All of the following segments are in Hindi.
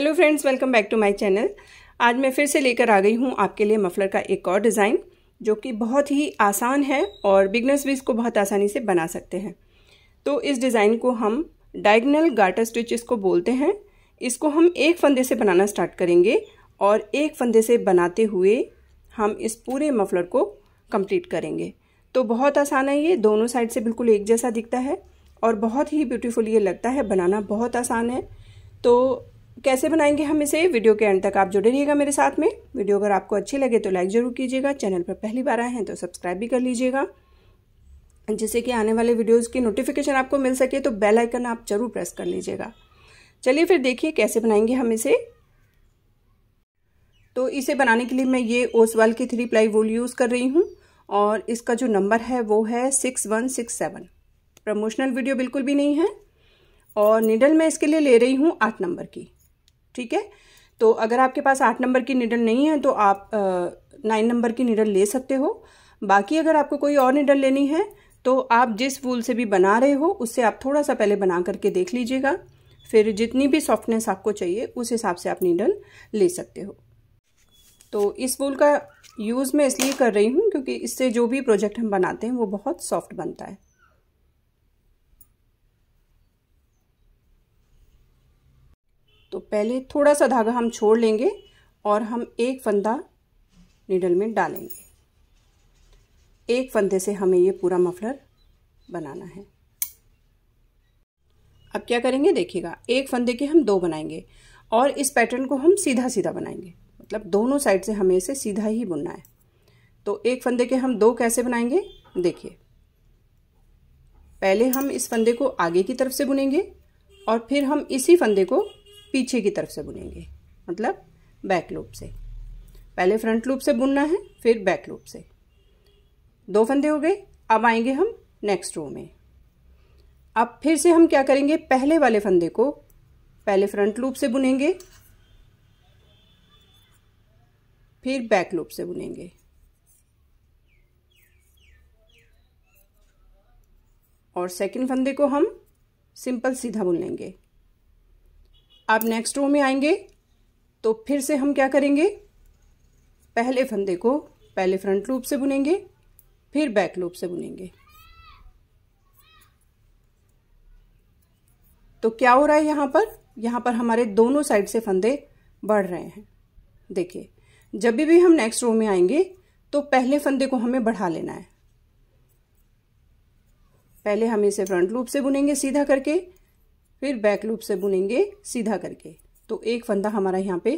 hello friends welcome back to my channel आज मैं फिर से लेकर आ गई हूँ आपके लिए मफलर का एक और डिज़ाइन जो कि बहुत ही आसान है और बिगनर्स भी इसको बहुत आसानी से बना सकते हैं तो इस डिज़ाइन को हम डायगनल गाटर स्टिच इसको बोलते हैं इसको हम एक फंदे से बनाना स्टार्ट करेंगे और एक फंदे से बनाते हुए हम इस पूरे मफलर को कम्प्लीट करेंगे तो बहुत आसान है ये दोनों साइड से बिल्कुल एक जैसा दिखता है और बहुत ही ब्यूटीफुल ये लगता है बनाना बहुत आसान है तो कैसे बनाएंगे हम इसे वीडियो के एंड तक आप जुड़े रहिएगा मेरे साथ में वीडियो अगर आपको अच्छी लगे तो लाइक ज़रूर कीजिएगा चैनल पर पहली बार आए हैं तो सब्सक्राइब भी कर लीजिएगा जिससे कि आने वाले वीडियोस की नोटिफिकेशन आपको मिल सके तो बेल आइकन आप जरूर प्रेस कर लीजिएगा चलिए फिर देखिए कैसे बनाएंगे हम इसे तो इसे बनाने के लिए मैं ये ओसवाल की थ्री प्लाई वोल यूज़ कर रही हूँ और इसका जो नंबर है वो है six one six seven promotional video बिल्कुल भी नहीं है और निडल मैं इसके लिए ले रही हूँ आठ नंबर की ठीक है तो अगर आपके पास आठ नंबर की निडल नहीं है तो आप नाइन नंबर की निडल ले सकते हो बाकी अगर आपको कोई और निडल लेनी है तो आप जिस वूल से भी बना रहे हो उससे आप थोड़ा सा पहले बना करके देख लीजिएगा फिर जितनी भी सॉफ्टनेस आपको चाहिए उस हिसाब से आप निडल ले सकते हो तो इस वूल का यूज़ मैं इसलिए कर रही हूँ क्योंकि इससे जो भी प्रोजेक्ट हम बनाते हैं वो बहुत सॉफ्ट बनता है तो पहले थोड़ा सा धागा हम छोड़ लेंगे और हम एक फंदा नीडल में डालेंगे एक फंदे से हमें ये पूरा मफलर बनाना है अब क्या करेंगे देखिएगा एक फंदे के हम दो बनाएंगे और इस पैटर्न को हम सीधा सीधा बनाएंगे मतलब दोनों साइड से हमें इसे सीधा ही बुनना है तो एक फंदे के हम दो कैसे बनाएंगे देखिए पहले हम इस फंदे को आगे की तरफ से बुनेंगे और फिर हम इसी फंदे को पीछे की तरफ से बुनेंगे मतलब बैक लूप से पहले फ्रंट लूप से बुनना है फिर बैक लूप से दो फंदे हो गए अब आएंगे हम नेक्स्ट रो में अब फिर से हम क्या करेंगे पहले वाले फंदे को पहले फ्रंट लूप से बुनेंगे फिर बैक लूप से बुनेंगे और सेकंड फंदे को हम सिंपल सीधा बुन लेंगे आप नेक्स्ट रो में आएंगे तो फिर से हम क्या करेंगे पहले फंदे को पहले फ्रंट लूप से बुनेंगे फिर बैक लूप से बुनेंगे तो क्या हो रहा है यहां पर यहां पर हमारे दोनों साइड से फंदे बढ़ रहे हैं देखिए जब भी हम नेक्स्ट रो में आएंगे तो पहले फंदे को हमें बढ़ा लेना है पहले हम इसे फ्रंट लूप से बुनेंगे सीधा करके फिर बैक लूप से बुनेंगे सीधा करके तो एक फंदा हमारा यहाँ पे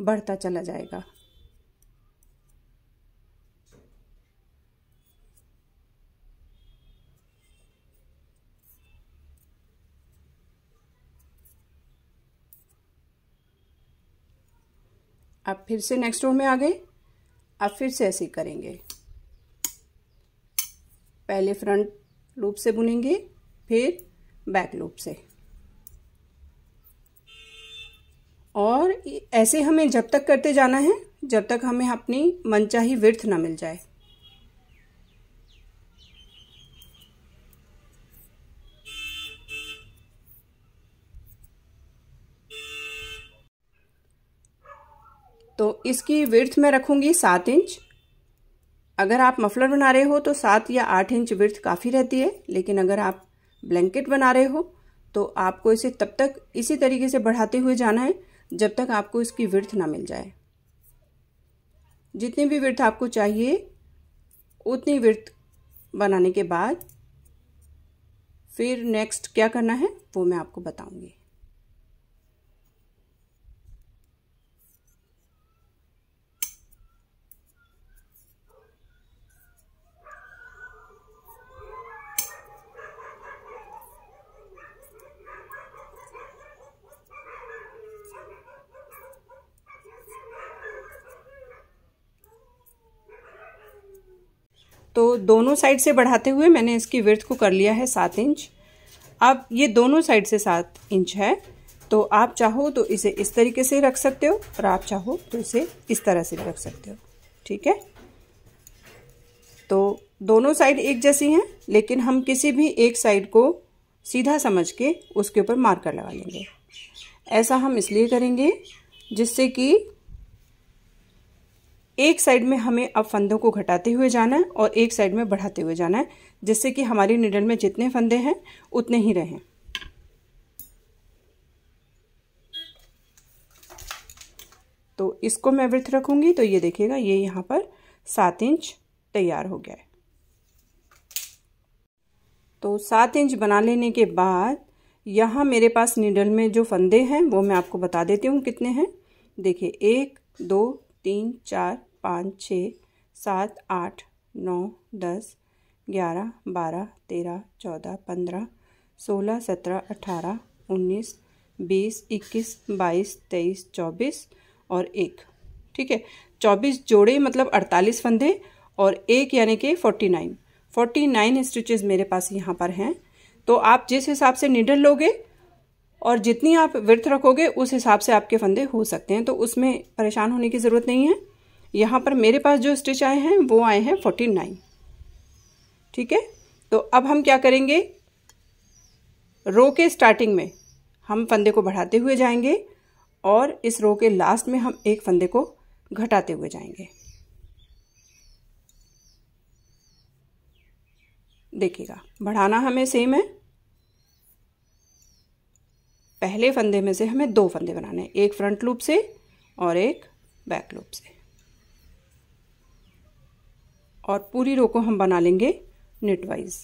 बढ़ता चला जाएगा अब फिर से नेक्स्ट रो में आ गए अब फिर से ऐसे करेंगे पहले फ्रंट लूप से बुनेंगे फिर बैक लूप से ऐसे हमें जब तक करते जाना है जब तक हमें अपनी मनचाही विर्थ ना मिल जाए तो इसकी विर्थ मैं रखूंगी सात इंच अगर आप मफलर बना रहे हो तो सात या आठ इंच विर्थ काफ़ी रहती है लेकिन अगर आप ब्लैंकेट बना रहे हो तो आपको इसे तब तक इसी तरीके से बढ़ाते हुए जाना है जब तक आपको इसकी विर्थ ना मिल जाए जितनी भी विर्थ आपको चाहिए उतनी विर्थ बनाने के बाद फिर नेक्स्ट क्या करना है वो मैं आपको बताऊंगी तो दोनों साइड से बढ़ाते हुए मैंने इसकी विर्थ को कर लिया है सात इंच अब ये दोनों साइड से सात इंच है तो आप चाहो तो इसे इस तरीके से रख सकते हो और आप चाहो तो इसे इस तरह से रख सकते हो ठीक है तो दोनों साइड एक जैसी हैं लेकिन हम किसी भी एक साइड को सीधा समझ के उसके ऊपर मार्कर लगा लेंगे ऐसा हम इसलिए करेंगे जिससे कि एक साइड में हमें अब फंदों को घटाते हुए जाना है और एक साइड में बढ़ाते हुए जाना है जिससे कि हमारी निडल में जितने फंदे हैं उतने ही रहें तो इसको मैं वृथ रखूंगी तो ये देखिएगा ये यहाँ पर सात इंच तैयार हो गया है तो सात इंच बना लेने के बाद यहाँ मेरे पास निडल में जो फंदे हैं वो मैं आपको बता देती हूँ कितने हैं देखिए एक दो तीन चार पाँच छः सात आठ नौ दस ग्यारह बारह तेरह चौदह पंद्रह सोलह सत्रह अठारह उन्नीस बीस इक्कीस बाईस तेईस चौबीस और एक ठीक है चौबीस जोड़े मतलब अड़तालीस फंदे और एक यानी कि forty nine forty nine stitches मेरे पास यहाँ पर हैं तो आप जिस हिसाब से निडल लोगे और जितनी आप विर्थ रखोगे उस हिसाब से आपके फंदे हो सकते हैं तो उसमें परेशान होने की ज़रूरत नहीं है यहाँ पर मेरे पास जो स्टिच आए हैं वो आए हैं फोर्टी नाइन ठीक है तो अब हम क्या करेंगे रो के स्टार्टिंग में हम फंदे को बढ़ाते हुए जाएंगे और इस रो के लास्ट में हम एक फंदे को घटाते हुए जाएंगे देखिएगा बढ़ाना हमें सेम है पहले फंदे में से हमें दो फंदे बनाने हैं एक फ्रंट लूप से और एक बैक लूप से और पूरी रो को हम बना लेंगे नेट वाइज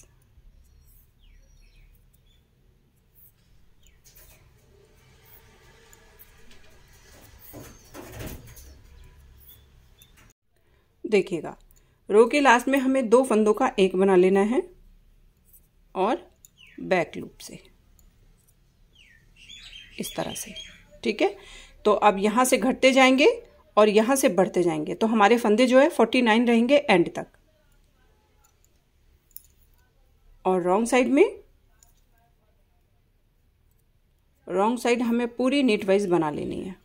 देखिएगा रो के लास्ट में हमें दो फंदों का एक बना लेना है और बैक लूप से इस तरह से ठीक है तो अब यहाँ से घटते जाएंगे और यहाँ से बढ़ते जाएंगे तो हमारे फंदे जो है फोर्टी नाइन रहेंगे एंड तक और रॉन्ग साइड में रॉन्ग साइड हमें पूरी नीट वाइज बना लेनी है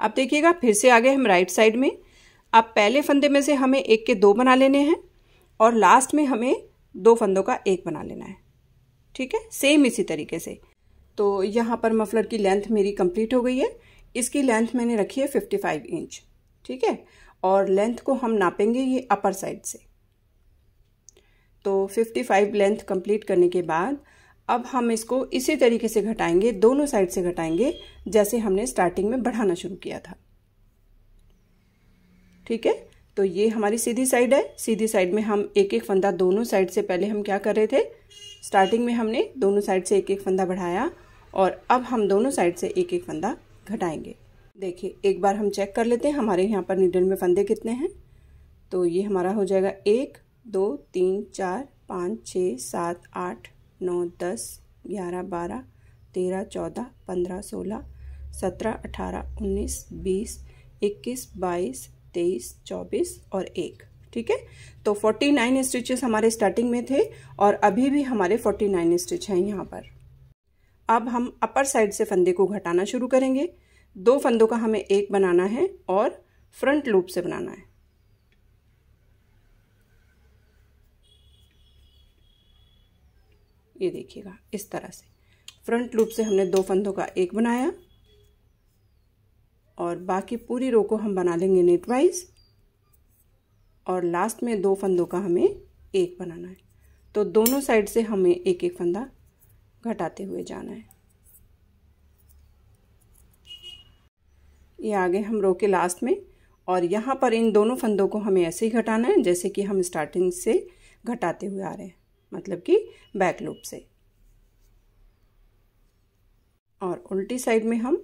अब देखिएगा फिर से आगे हम राइट साइड में अब पहले फंदे में से हमें एक के दो बना लेने हैं और लास्ट में हमें दो फंदों का एक बना लेना है ठीक है सेम इसी तरीके से तो यहाँ पर मफलर की लेंथ मेरी कंप्लीट हो गई है इसकी लेंथ मैंने रखी है 55 इंच ठीक है और लेंथ को हम नापेंगे ये अपर साइड से तो 55 लेंथ कंप्लीट करने के बाद अब हम इसको इसी तरीके से घटाएंगे दोनों साइड से घटाएंगे जैसे हमने स्टार्टिंग में बढ़ाना शुरू किया था ठीक है तो ये हमारी सीधी साइड है सीधी साइड में हम एक एक फंदा दोनों साइड से पहले हम क्या कर रहे थे स्टार्टिंग में हमने दोनों साइड से एक एक फंदा बढ़ाया और अब हम दोनों साइड से एक एक फंदा घटाएंगे देखिए एक बार हम चेक कर लेते हैं हमारे यहाँ पर निडल में फंदे कितने हैं तो ये हमारा हो जाएगा एक दो तीन चार पाँच छः सात आठ नौ दस ग्यारह बारह तेरह चौदह पंद्रह सोलह सत्रह अठारह उन्नीस बीस इक्कीस बाईस तेईस चौबीस और एक ठीक है तो फोर्टी नाइन स्टिचेस हमारे स्टार्टिंग में थे और अभी भी हमारे फोर्टी नाइन स्टिच हैं यहाँ पर अब हम अपर साइड से फंदे को घटाना शुरू करेंगे दो फंदों का हमें एक बनाना है और फ्रंट लूप से बनाना है ये देखिएगा इस तरह से फ्रंट लूप से हमने दो फंदों का एक बनाया और बाकी पूरी रो को हम बना लेंगे नेटवाइज और लास्ट में दो फंदों का हमें एक बनाना है तो दोनों साइड से हमें एक एक फंदा घटाते हुए जाना है ये आगे हम रो के लास्ट में और यहाँ पर इन दोनों फंदों को हमें ऐसे ही घटाना है जैसे कि हम स्टार्टिंग से घटाते हुए आ रहे हैं मतलब कि बैक लूप से और उल्टी साइड में हम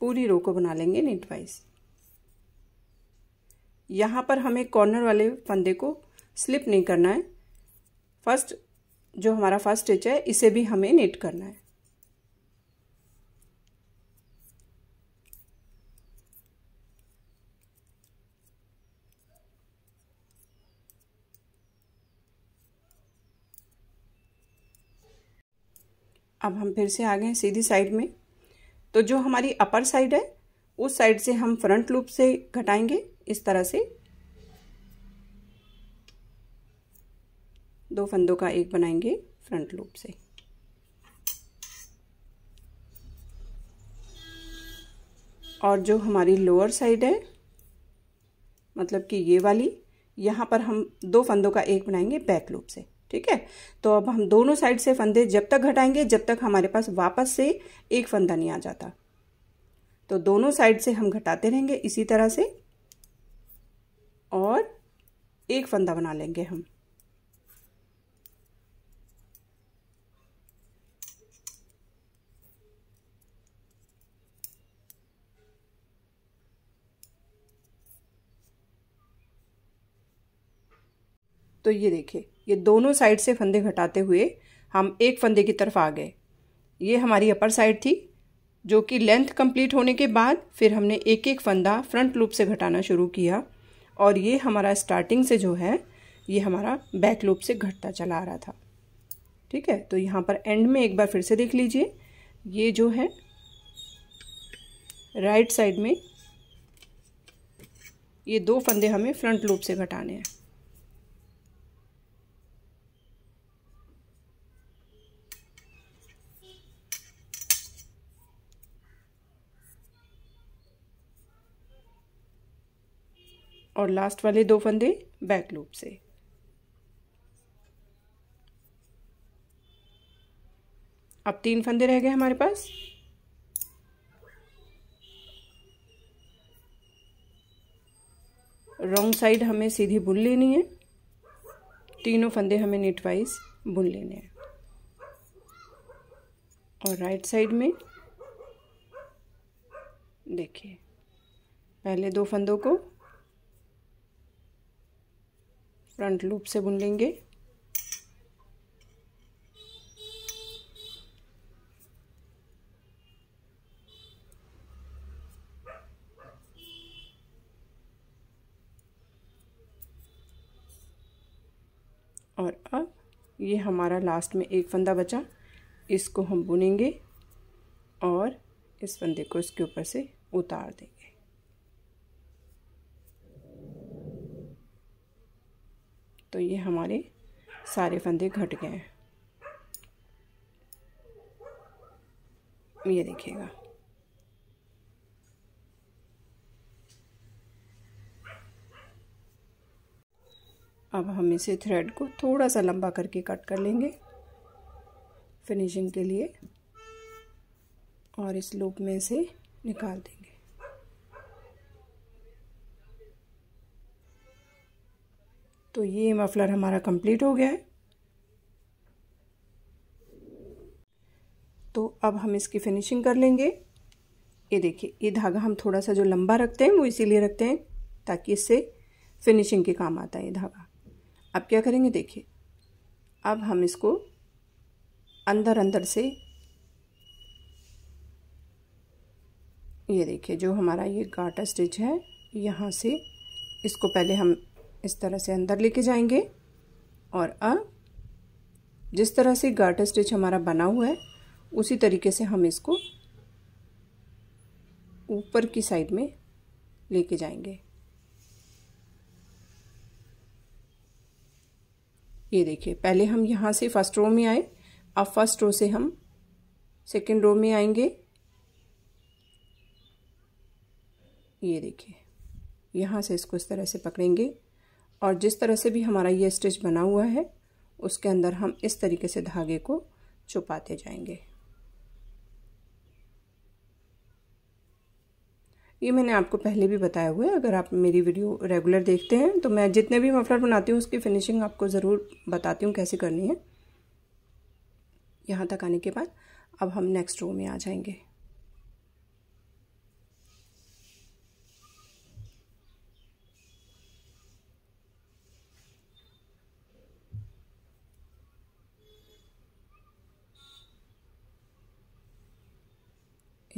पूरी रो को बना लेंगे नीट वाइज यहाँ पर हमें कॉर्नर वाले फंदे को स्लिप नहीं करना है फर्स्ट जो हमारा फर्स्ट स्टिच है इसे भी हमें नीट करना है अब हम फिर से आ गए सीधी साइड में तो जो हमारी अपर साइड है उस साइड से हम फ्रंट लूप से घटाएंगे इस तरह से दो फंदों का एक बनाएंगे फ्रंट लूप से और जो हमारी लोअर साइड है मतलब कि ये वाली यहाँ पर हम दो फंदों का एक बनाएंगे बैक लूप से ठीक है तो अब हम दोनों साइड से फंदे जब तक घटाएंगे जब तक हमारे पास वापस से एक फंदा नहीं आ जाता तो दोनों साइड से हम घटाते रहेंगे इसी तरह से और एक फंदा बना लेंगे हम तो ये देखिए ये दोनों साइड से फंदे घटाते हुए हम एक फंदे की तरफ आ गए ये हमारी अपर साइड थी जो कि लेंथ कंप्लीट होने के बाद फिर हमने एक एक फंदा फ्रंट लूप से घटाना शुरू किया और ये हमारा स्टार्टिंग से जो है ये हमारा बैक लूप से घटता चला आ रहा था ठीक है तो यहाँ पर एंड में एक बार फिर से देख लीजिए ये जो है राइट साइड में ये दो फंदे हमें फ्रंट लूप से घटाने हैं और लास्ट वाले दो फंदे बैक लूप से अब तीन फंदे रह गए हमारे पास रॉन्ग साइड हमें सीधी बुन लेनी है तीनों फंदे हमें नेट वाइज बुन लेने हैं और राइट साइड में देखिए पहले दो फंदों को फ्रंट लूप से बुन लेंगे और अब ये हमारा लास्ट में एक फंदा बचा इसको हम बुनेंगे और इस फंदे को इसके ऊपर से उतार देंगे तो ये हमारे सारे फंदे घट गए हैं ये देखिएगा अब हम इसे थ्रेड को थोड़ा सा लंबा करके कट कर लेंगे फिनिशिंग के लिए और इस लूप में से निकाल देंगे तो ये मफलर हमारा कंप्लीट हो गया है तो अब हम इसकी फिनिशिंग कर लेंगे ये देखिए ये धागा हम थोड़ा सा जो लंबा रखते हैं वो इसीलिए रखते हैं ताकि इससे फिनिशिंग के काम आता है ये धागा अब क्या करेंगे देखिए अब हम इसको अंदर अंदर से ये देखिए जो हमारा ये गाटा स्टिच है यहाँ से इसको पहले हम इस तरह से अंदर लेके जाएंगे और अब जिस तरह से गार्टर स्टिच हमारा बना हुआ है उसी तरीके से हम इसको ऊपर की साइड में लेके जाएंगे ये देखिए पहले हम यहाँ से फर्स्ट रो में आए अब फर्स्ट रो से हम सेकेंड रो में आएंगे ये देखिए यहाँ से इसको इस तरह से पकड़ेंगे और जिस तरह से भी हमारा ये स्टिच बना हुआ है उसके अंदर हम इस तरीके से धागे को छुपाते जाएंगे ये मैंने आपको पहले भी बताया हुआ है अगर आप मेरी वीडियो रेगुलर देखते हैं तो मैं जितने भी मफलर बनाती हूँ उसकी फिनिशिंग आपको ज़रूर बताती हूँ कैसे करनी है यहाँ तक आने के बाद अब हम नेक्स्ट रो में आ जाएंगे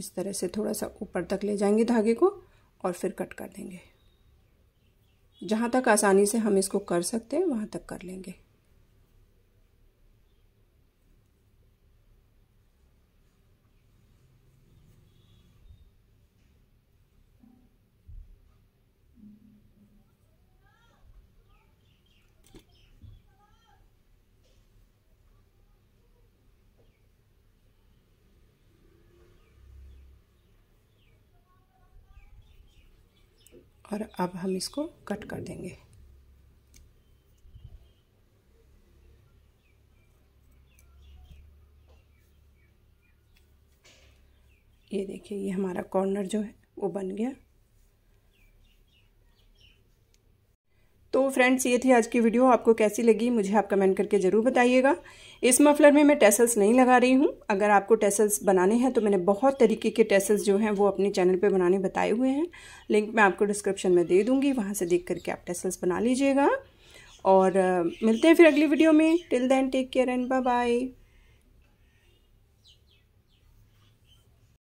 इस तरह से थोड़ा सा ऊपर तक ले जाएंगे धागे को और फिर कट कर देंगे जहाँ तक आसानी से हम इसको कर सकते हैं वहाँ तक कर लेंगे और अब हम इसको कट कर देंगे ये देखिए ये हमारा कॉर्नर जो है वो बन गया फ्रेंड्स ये थी आज की वीडियो आपको कैसी लगी मुझे आप कमेंट करके ज़रूर बताइएगा इस मफलर में मैं टेसल्स नहीं लगा रही हूँ अगर आपको टेसल्स बनाने हैं तो मैंने बहुत तरीके के टेसल्स जो हैं वो अपने चैनल पे बनाने बताए हुए हैं लिंक मैं आपको डिस्क्रिप्शन में दे दूँगी वहाँ से देख करके आप टेसल्स बना लीजिएगा और मिलते हैं फिर अगली वीडियो में till then take care and bye bye